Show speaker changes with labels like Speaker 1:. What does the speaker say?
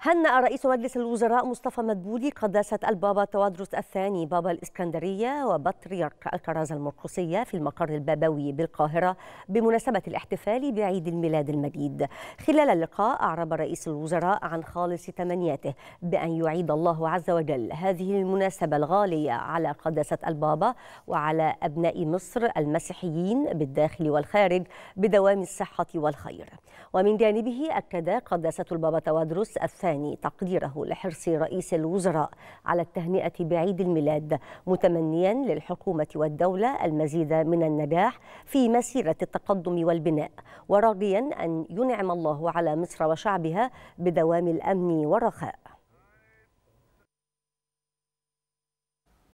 Speaker 1: هنأ رئيس مجلس الوزراء مصطفى مدبولي قداسة البابا توادرس الثاني بابا الإسكندرية وبطريرك الكرازة المرقسية في المقر البابوي بالقاهرة بمناسبة الاحتفال بعيد الميلاد المجيد خلال اللقاء أعرب رئيس الوزراء عن خالص تمنياته بأن يعيد الله عز وجل هذه المناسبة الغالية على قداسة البابا وعلى أبناء مصر المسيحيين بالداخل والخارج بدوام الصحة والخير ومن جانبه أكد قداسة البابا توادرس الثاني الثاني تقديره لحرص رئيس الوزراء على التهنئة بعيد الميلاد متمنيا للحكومة والدولة المزيد من النجاح في مسيرة التقدم والبناء وراغيا أن ينعم الله على مصر وشعبها بدوام الأمن والرخاء